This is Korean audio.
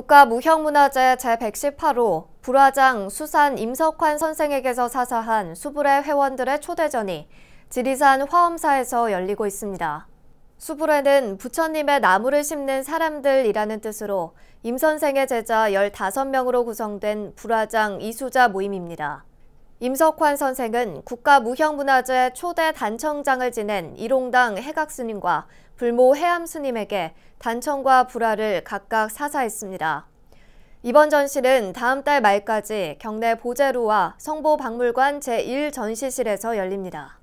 국가무형문화재 제118호 불화장 수산 임석환 선생에게서 사사한 수불의 회원들의 초대전이 지리산 화엄사에서 열리고 있습니다. 수불회는 부처님의 나무를 심는 사람들이라는 뜻으로 임 선생의 제자 15명으로 구성된 불화장 이수자 모임입니다. 임석환 선생은 국가무형문화재 초대 단청장을 지낸 일홍당 해각스님과 불모 해암스님에게 단청과 불화를 각각 사사했습니다. 이번 전시는 다음 달 말까지 경내 보제루와 성보박물관 제1전시실에서 열립니다.